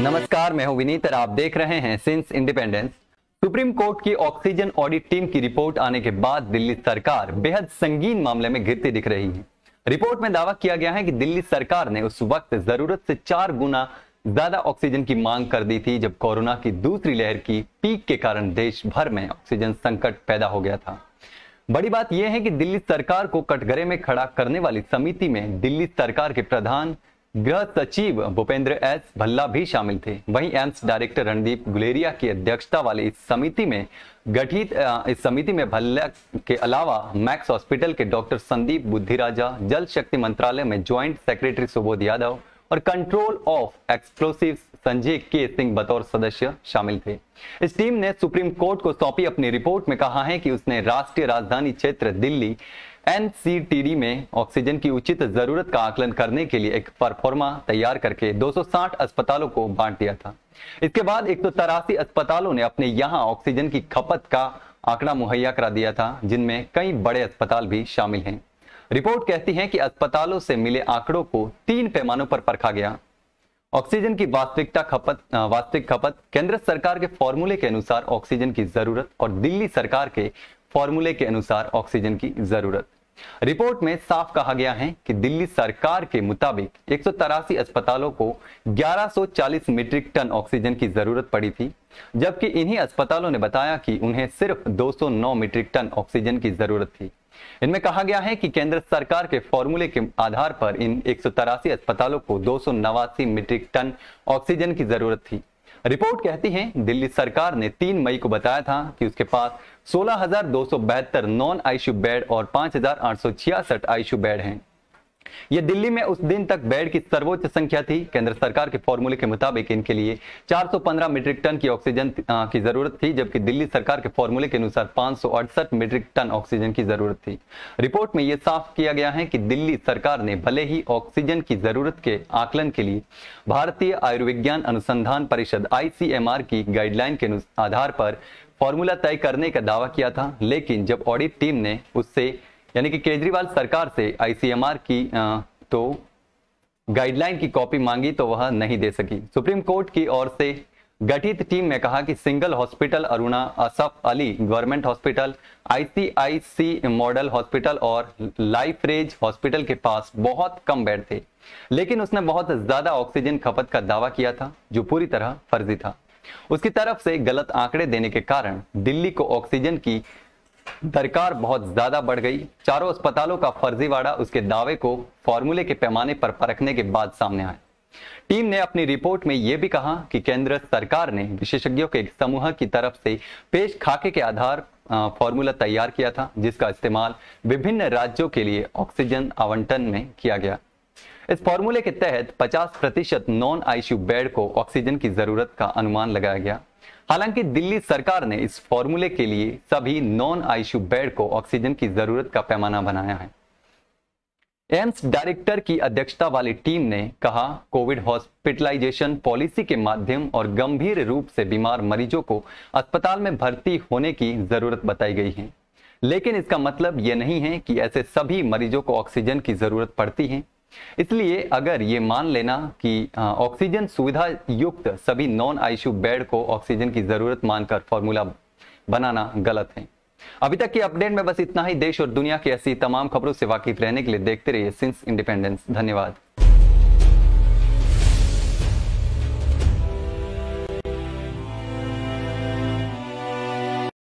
नमस्कार मैं हूं विनीत और आप देख रहे हैं सिंस इंडिपेंडेंस सुप्रीम कोर्ट की ऑक्सीजन ऑडिट टीम की रिपोर्ट आने के बाद दिल्ली सरकार बेहद संगीन मामले में घिरती दिख रही है रिपोर्ट में दावा किया गया है कि दिल्ली सरकार ने उस वक्त जरूरत से चार गुना ज्यादा ऑक्सीजन की मांग कर दी थी जब कोरोना की दूसरी लहर की पीक के कारण देश भर में ऑक्सीजन संकट पैदा हो गया था बड़ी बात यह है कि दिल्ली सरकार को कटघरे में खड़ा करने वाली समिति में दिल्ली सरकार के प्रधान गृह सचिव भूपेंद्र एस भल्ला भी शामिल थे वहीं एम्स डायरेक्टर रणदीप गुलेरिया की अध्यक्षता वाली इस समिति में गठित इस समिति में भल्ला के अलावा मैक्स हॉस्पिटल के डॉक्टर संदीप बुद्धिराजा जल शक्ति मंत्रालय में ज्वाइंट सेक्रेटरी सुबोध यादव और कंट्रोल ऑफ एक्सप्लोसिव संजय के सिंह बतौर सदस्य शामिल थे इस टीम ने सुप्रीम कोर्ट को सौंपी अपनी रिपोर्ट में कहा है कि उसने राष्ट्रीय राजधानी क्षेत्र दिल्ली एनसीटीडी में ऑक्सीजन की उचित जरूरत का आकलन करने के लिए एक परफॉर्मा तैयार करके 260 अस्पतालों को बांट दिया था इसके बाद एक अस्पतालों ने अपने यहां ऑक्सीजन की खपत का आंकड़ा मुहैया करा दिया था जिनमें कई बड़े अस्पताल भी शामिल हैं रिपोर्ट कहती है कि अस्पतालों से मिले आंकड़ों को तीन पैमानों पर परखा गया ऑक्सीजन की वास्तविकता खपत वास्तविक खपत केंद्र सरकार के फॉर्मूले के अनुसार ऑक्सीजन की जरूरत और दिल्ली सरकार के फॉर्मूले के अनुसार ऑक्सीजन की जरूरत रिपोर्ट में साफ कहा गया है कि दिल्ली सरकार के मुताबिक एक अस्पतालों को 1140 मीट्रिक टन ऑक्सीजन की जरूरत पड़ी थी जबकि इन्हीं अस्पतालों ने बताया कि उन्हें सिर्फ 209 मीट्रिक टन ऑक्सीजन की जरूरत थी इनमें कहा गया है कि केंद्र सरकार के फॉर्मूले के आधार पर इन एक अस्पतालों को दो मीट्रिक टन ऑक्सीजन की जरूरत थी रिपोर्ट कहती है दिल्ली सरकार ने 3 मई को बताया था कि उसके पास सोलह नॉन आईसीयू बेड और पांच हजार बेड हैं ये दिल्ली में उस दिन तक बेड की सर्वोच्च संख्या थी केंद्र सरकार के फॉर्मूले के मुताबिक इनके लिए 415 मीट्रिक टन की ऑक्सीजन की जरूरत थी जबकि दिल्ली सरकार के फॉर्मूले के अनुसार पांच मीट्रिक टन ऑक्सीजन की जरूरत थी रिपोर्ट में यह साफ किया गया है कि दिल्ली सरकार ने भले ही ऑक्सीजन की जरूरत के आकलन के लिए भारतीय आयुर्विज्ञान अनुसंधान परिषद आईसीएमआर की गाइडलाइन के आधार पर फॉर्मूला तय करने का दावा किया था लेकिन जब ऑडिट टीम ने उससे यानी कि केजरीवाल सरकार से आईसीएमआर की तो गाइडलाइन की कॉपी मांगी तो वह नहीं दे सकी सुप्रीम कोर्ट की ओर से गठित टीम ने कहा कि single hospital Aruna Asaf Ali government hospital ICIC model hospital और लाइफ रेज हॉस्पिटल के पास बहुत कम बेड थे लेकिन उसने बहुत ज्यादा ऑक्सीजन खपत का दावा किया था जो पूरी तरह फर्जी था उसकी तरफ से गलत आंकड़े देने के कारण दिल्ली को ऑक्सीजन की दरकार बहुत ज्यादा बढ़ गई चारों अस्पतालों का फर्जीवाड़ा उसके दावे को फॉर्मूले के पैमाने पर परखने के बाद सामने आया टीम ने अपनी रिपोर्ट में यह भी कहा कि केंद्र सरकार ने विशेषज्ञों के एक समूह की तरफ से पेश खाके के आधार फॉर्मूला तैयार किया था जिसका इस्तेमाल विभिन्न राज्यों के लिए ऑक्सीजन आवंटन में किया गया इस फॉर्मूले के तहत 50 प्रतिशत नॉन आईसीयू बेड को ऑक्सीजन की जरूरत का अनुमान लगाया गया हालांकि दिल्ली सरकार ने इस फॉर्मूले के लिए सभी नॉन आईसीयू बेड को ऑक्सीजन की जरूरत का पैमाना बनाया है एम्स डायरेक्टर की अध्यक्षता वाली टीम ने कहा कोविड हॉस्पिटलाइजेशन पॉलिसी के माध्यम और गंभीर रूप से बीमार मरीजों को अस्पताल में भर्ती होने की जरूरत बताई गई है लेकिन इसका मतलब यह नहीं है कि ऐसे सभी मरीजों को ऑक्सीजन की जरूरत पड़ती है इसलिए अगर ये मान लेना कि ऑक्सीजन सुविधा युक्त सभी नॉन आईसीयू बेड को ऑक्सीजन की जरूरत मानकर फॉर्मूला बनाना गलत है अभी तक की अपडेट में बस इतना ही देश और दुनिया की ऐसी तमाम खबरों से वाकिफ रहने के लिए देखते रहिए सिंस इंडिपेंडेंस धन्यवाद